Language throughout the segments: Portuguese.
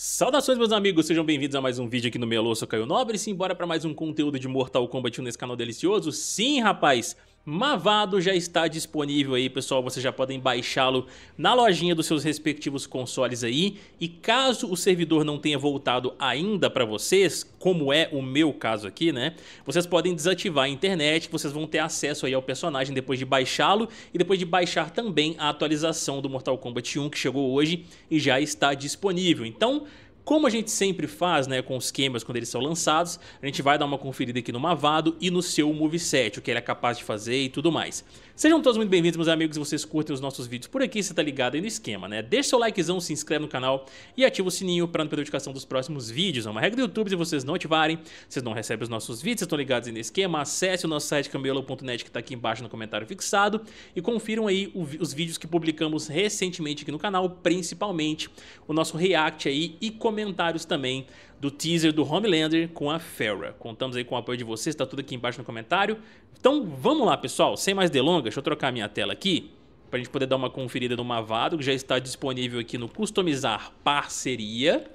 Saudações meus amigos, sejam bem-vindos a mais um vídeo aqui no Melô, sou Caio Nobre e bora para mais um conteúdo de Mortal Kombat nesse canal delicioso. Sim, rapaz, Mavado já está disponível aí, pessoal. Vocês já podem baixá-lo na lojinha dos seus respectivos consoles aí. E caso o servidor não tenha voltado ainda para vocês, como é o meu caso aqui, né? Vocês podem desativar a internet, vocês vão ter acesso aí ao personagem depois de baixá-lo e depois de baixar também a atualização do Mortal Kombat 1 que chegou hoje e já está disponível. Então, como a gente sempre faz né, com os cameras quando eles são lançados, a gente vai dar uma conferida aqui no Mavado e no seu moveset, o que ele é capaz de fazer e tudo mais. Sejam todos muito bem-vindos, meus amigos, se vocês curtem os nossos vídeos por aqui, você tá ligado aí no esquema, né? Deixa seu likezão, se inscreve no canal e ativa o sininho para não perder a notificação dos próximos vídeos. É uma regra do YouTube, se vocês não ativarem, vocês não recebem os nossos vídeos, vocês estão ligados aí no esquema, acesse o nosso site cambelo.net que tá aqui embaixo no comentário fixado e confiram aí os vídeos que publicamos recentemente aqui no canal, principalmente o nosso react aí e comentários também do teaser do Homelander com a Farrah. Contamos aí com o apoio de vocês, tá tudo aqui embaixo no comentário. Então vamos lá, pessoal, sem mais delongas, deixa eu trocar minha tela aqui para a gente poder dar uma conferida no Mavado, que já está disponível aqui no Customizar Parceria.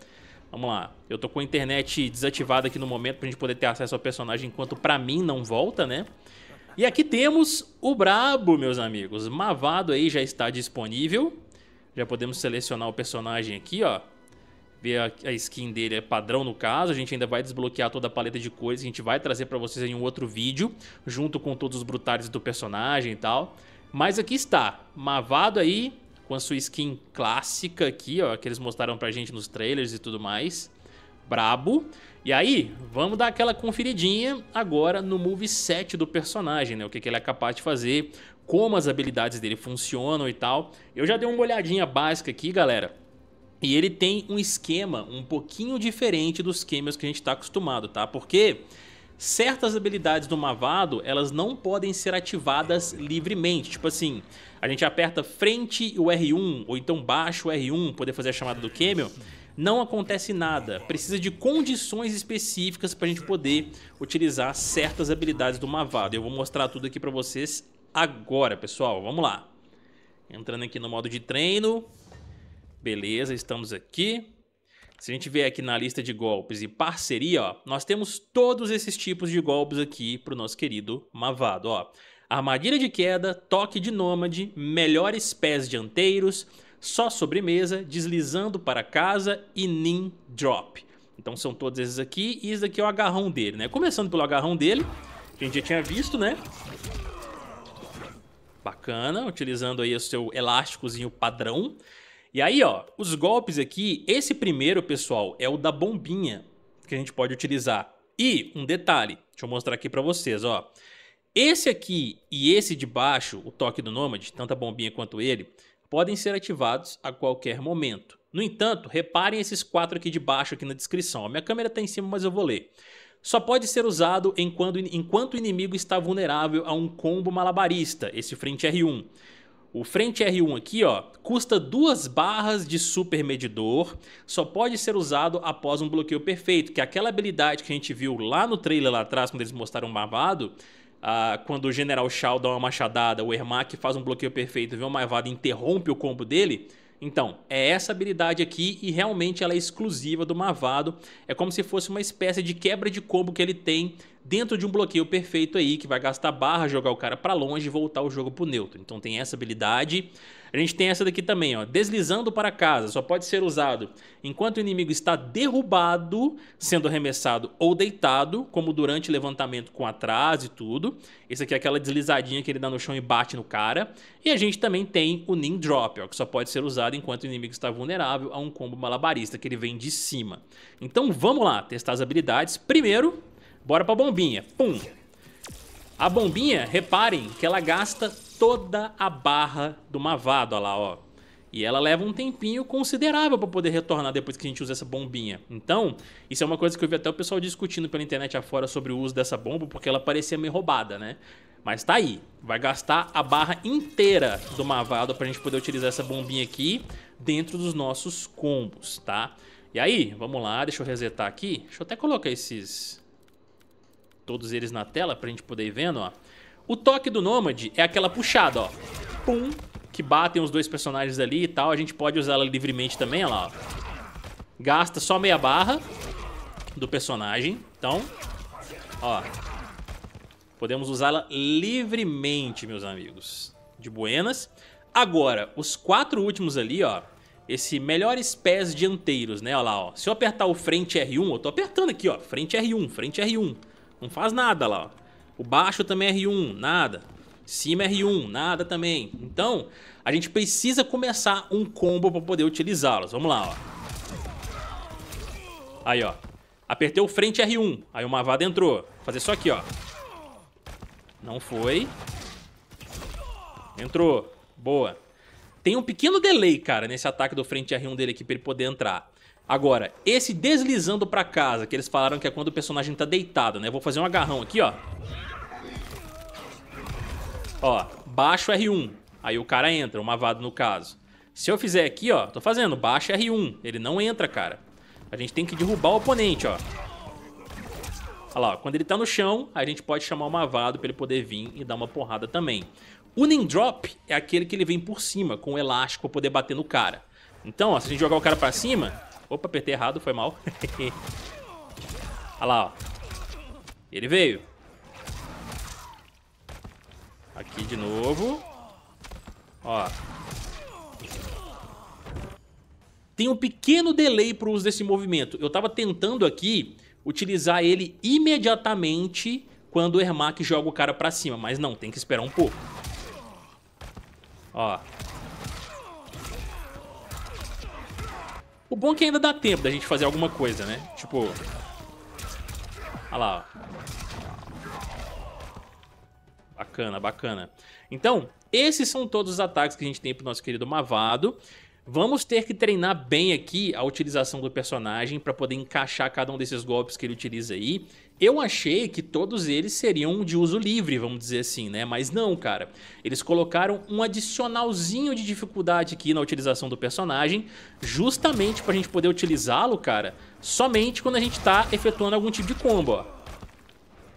Vamos lá, eu tô com a internet desativada aqui no momento para a gente poder ter acesso ao personagem enquanto para mim não volta, né? E aqui temos o Brabo, meus amigos. Mavado aí já está disponível. Já podemos selecionar o personagem aqui, ó ver a, a, skin dele é padrão no caso, a gente ainda vai desbloquear toda a paleta de cores, a gente vai trazer para vocês em um outro vídeo, junto com todos os brutais do personagem e tal. Mas aqui está, mavado aí, com a sua skin clássica aqui, ó, que eles mostraram pra gente nos trailers e tudo mais. Brabo. E aí, vamos dar aquela conferidinha agora no move do personagem, né? O que, que ele é capaz de fazer, como as habilidades dele funcionam e tal. Eu já dei uma olhadinha básica aqui, galera. E ele tem um esquema um pouquinho diferente dos cameos que a gente está acostumado, tá? Porque certas habilidades do Mavado, elas não podem ser ativadas livremente. Tipo assim, a gente aperta frente e o R1, ou então baixo o R1, poder fazer a chamada do cameo, não acontece nada. Precisa de condições específicas para a gente poder utilizar certas habilidades do Mavado. Eu vou mostrar tudo aqui para vocês agora, pessoal. Vamos lá. Entrando aqui no modo de treino, Beleza, estamos aqui. Se a gente vier aqui na lista de golpes e parceria, ó, nós temos todos esses tipos de golpes aqui para o nosso querido Mavado. Ó. Armadilha de queda, toque de nômade, melhores pés dianteiros, só sobremesa, deslizando para casa e nin drop. Então são todos esses aqui e esse daqui é o agarrão dele, né? Começando pelo agarrão dele, que a gente já tinha visto, né? Bacana, utilizando aí o seu elásticozinho padrão. E aí, ó, os golpes aqui, esse primeiro, pessoal, é o da bombinha que a gente pode utilizar. E um detalhe, deixa eu mostrar aqui para vocês, ó. Esse aqui e esse de baixo, o toque do Nômade, tanto a bombinha quanto ele, podem ser ativados a qualquer momento. No entanto, reparem esses quatro aqui de baixo aqui na descrição. A minha câmera está em cima, mas eu vou ler. Só pode ser usado enquanto, enquanto o inimigo está vulnerável a um combo malabarista, esse frente R1. O frente R1 aqui, ó, custa duas barras de super medidor, só pode ser usado após um bloqueio perfeito, que é aquela habilidade que a gente viu lá no trailer lá atrás, quando eles mostraram o Mavado, ah, quando o General Shao dá uma machadada, o Ermac faz um bloqueio perfeito, vê o Mavado e interrompe o combo dele, então, é essa habilidade aqui e realmente ela é exclusiva do Mavado. É como se fosse uma espécie de quebra de combo que ele tem dentro de um bloqueio perfeito aí, que vai gastar barra, jogar o cara para longe e voltar o jogo pro neutro. Então tem essa habilidade. A gente tem essa daqui também, ó, deslizando para casa, só pode ser usado enquanto o inimigo está derrubado, sendo arremessado ou deitado, como durante levantamento com atraso e tudo. Esse aqui é aquela deslizadinha que ele dá no chão e bate no cara. E a gente também tem o Nin Drop, ó, que só pode ser usado enquanto o inimigo está vulnerável a um combo malabarista, que ele vem de cima. Então vamos lá, testar as habilidades. Primeiro, Bora pra bombinha. Pum. A bombinha, reparem que ela gasta toda a barra do Mavado, olha lá, ó. E ela leva um tempinho considerável para poder retornar depois que a gente usa essa bombinha. Então, isso é uma coisa que eu vi até o pessoal discutindo pela internet afora sobre o uso dessa bomba, porque ela parecia meio roubada, né? Mas tá aí, vai gastar a barra inteira do Mavado pra gente poder utilizar essa bombinha aqui dentro dos nossos combos, tá? E aí, vamos lá, deixa eu resetar aqui. Deixa eu até colocar esses todos eles na tela pra gente poder ir vendo, ó. O toque do Nômade é aquela puxada, ó. Pum, que batem os dois personagens ali e tal. A gente pode usá-la livremente também, ó lá, ó. Gasta só meia barra do personagem. Então, ó. Podemos usá-la livremente, meus amigos. De buenas. Agora, os quatro últimos ali, ó. Esse melhores pés dianteiros, né? Olha lá, ó. Se eu apertar o frente R1, eu tô apertando aqui, ó. Frente R1, frente R1. Não faz nada lá. O baixo também é R1, nada. Cima é R1, nada também. Então, a gente precisa começar um combo para poder utilizá-los. Vamos lá, ó. Aí, ó. Apertei o frente R1. Aí o Mavada entrou. Vou fazer só aqui, ó. Não foi. Entrou. Boa. Tem um pequeno delay, cara, nesse ataque do frente R1 dele aqui pra ele poder entrar. Agora, esse deslizando pra casa, que eles falaram que é quando o personagem tá deitado, né? vou fazer um agarrão aqui, ó. Ó, baixo R1. Aí o cara entra, o Mavado no caso. Se eu fizer aqui, ó, tô fazendo, baixo R1. Ele não entra, cara. A gente tem que derrubar o oponente, ó. Olha lá, ó, quando ele tá no chão, a gente pode chamar o Mavado pra ele poder vir e dar uma porrada também. O Nin Drop é aquele que ele vem por cima, com o um elástico pra poder bater no cara. Então, ó, se a gente jogar o cara pra cima, Opa, apertei errado, foi mal. Olha lá, ó. Ele veio. Aqui de novo. Ó. Tem um pequeno delay pro uso desse movimento. Eu tava tentando aqui utilizar ele imediatamente quando o Ermac joga o cara pra cima. Mas não, tem que esperar um pouco. Ó. O bom é que ainda dá tempo da gente fazer alguma coisa, né? Tipo... Olha lá, ó. Bacana, bacana. Então, esses são todos os ataques que a gente tem pro nosso querido Mavado. Vamos ter que treinar bem aqui a utilização do personagem para poder encaixar cada um desses golpes que ele utiliza aí eu achei que todos eles seriam de uso livre, vamos dizer assim, né? Mas não, cara. Eles colocaram um adicionalzinho de dificuldade aqui na utilização do personagem, justamente pra gente poder utilizá-lo, cara, somente quando a gente tá efetuando algum tipo de combo, ó.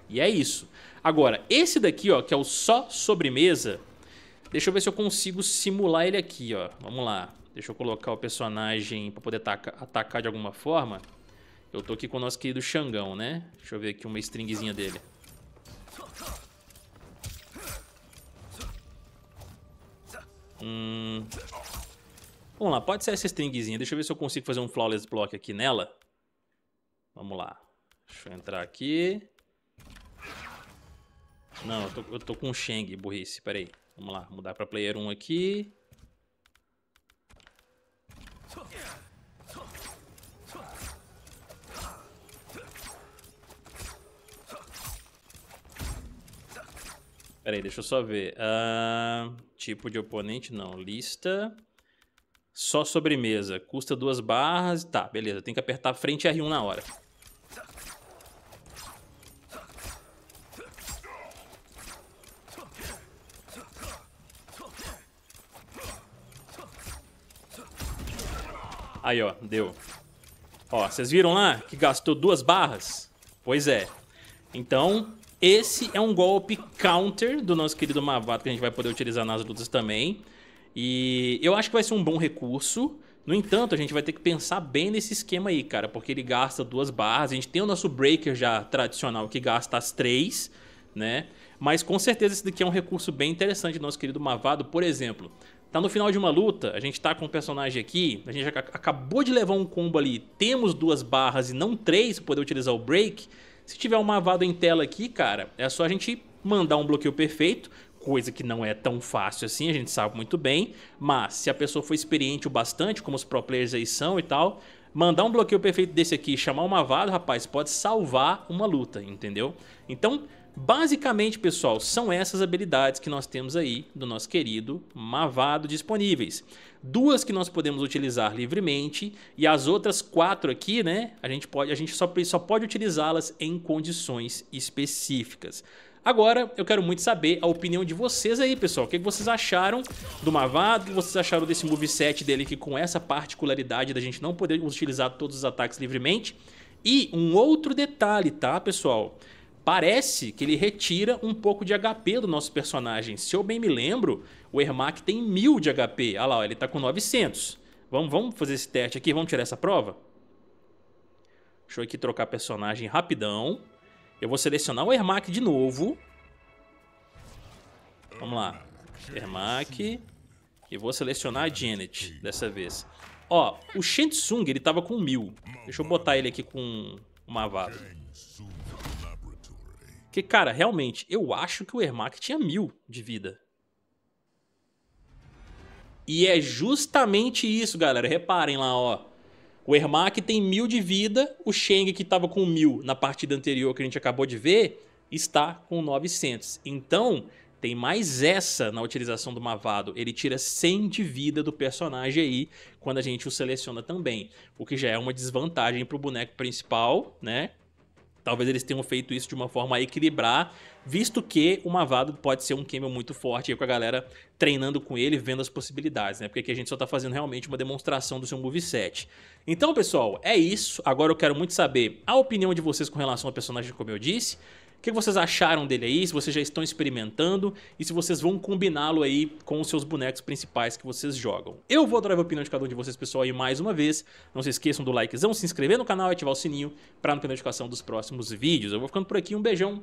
E é isso. Agora, esse daqui, ó, que é o só sobremesa, deixa eu ver se eu consigo simular ele aqui, ó. Vamos lá. Deixa eu colocar o personagem pra poder ataca atacar de alguma forma. Eu tô aqui com o nosso querido Xangão, né? Deixa eu ver aqui uma stringzinha dele. Hum... Vamos lá, pode ser essa stringzinha. Deixa eu ver se eu consigo fazer um flawless block aqui nela. Vamos lá. Deixa eu entrar aqui. Não, eu tô, eu tô com o Shang, burrice. Pera aí. Vamos lá, mudar pra player 1 aqui. Peraí, deixa eu só ver. Uh, tipo de oponente, não. Lista. Só sobremesa. Custa duas barras. Tá, beleza. Tem que apertar frente R1 na hora. Aí, ó, deu. Ó, vocês viram lá que gastou duas barras? Pois é. Então, esse é um golpe counter do nosso querido Mavato que a gente vai poder utilizar nas lutas também. E eu acho que vai ser um bom recurso. No entanto, a gente vai ter que pensar bem nesse esquema aí, cara, porque ele gasta duas barras. A gente tem o nosso breaker já tradicional que gasta as três, né? Mas com certeza esse daqui é um recurso bem interessante do nosso querido Mavado. Por exemplo, tá no final de uma luta, a gente tá com um personagem aqui, a gente acabou de levar um combo ali, temos duas barras e não três para poder utilizar o break. Se tiver um Mavado em tela aqui, cara, é só a gente mandar um bloqueio perfeito, coisa que não é tão fácil assim, a gente sabe muito bem, mas se a pessoa for experiente o bastante, como os pro players aí são e tal, mandar um bloqueio perfeito desse aqui, chamar uma vada, rapaz, pode salvar uma luta, entendeu? Então, Basicamente, pessoal, são essas habilidades que nós temos aí do nosso querido Mavado disponíveis. Duas que nós podemos utilizar livremente e as outras quatro aqui, né? A gente, pode, a gente só, só pode utilizá-las em condições específicas. Agora, eu quero muito saber a opinião de vocês aí, pessoal. O que vocês acharam do Mavado? O que vocês acharam desse moveset dele que com essa particularidade da gente não poder utilizar todos os ataques livremente? E um outro detalhe, tá, pessoal? Parece que ele retira um pouco de HP do nosso personagem. Se eu bem me lembro, o Ermac tem 1000 de HP. Olha lá, ele está com 900. Vamos, vamos fazer esse teste aqui? Vamos tirar essa prova? Deixa eu aqui trocar personagem rapidão. Eu vou selecionar o Ermac de novo. Vamos lá. Ermac. E vou selecionar a Janet dessa vez. Ó, o Shensung ele tava com 1000. Deixa eu botar ele aqui com uma vara. Porque, cara, realmente, eu acho que o Ermac tinha mil de vida. E é justamente isso, galera. Reparem lá, ó. O Ermac tem mil de vida, o Sheng, que estava com mil na partida anterior que a gente acabou de ver, está com 900. Então, tem mais essa na utilização do Mavado. Ele tira 100 de vida do personagem aí, quando a gente o seleciona também. O que já é uma desvantagem pro boneco principal, né? talvez eles tenham feito isso de uma forma a equilibrar visto que o Mavado pode ser um camel muito forte, aí com a galera treinando com ele, vendo as possibilidades, né? Porque aqui a gente só tá fazendo realmente uma demonstração do seu moveset. Então, pessoal, é isso. Agora eu quero muito saber a opinião de vocês com relação ao personagem, como eu disse. O que vocês acharam dele aí? Se vocês já estão experimentando e se vocês vão combiná-lo aí com os seus bonecos principais que vocês jogam. Eu vou adorar a opinião de cada um de vocês, pessoal, e mais uma vez, não se esqueçam do likezão, se inscrever no canal e ativar o sininho para não perder notificação dos próximos vídeos. Eu vou ficando por aqui, um beijão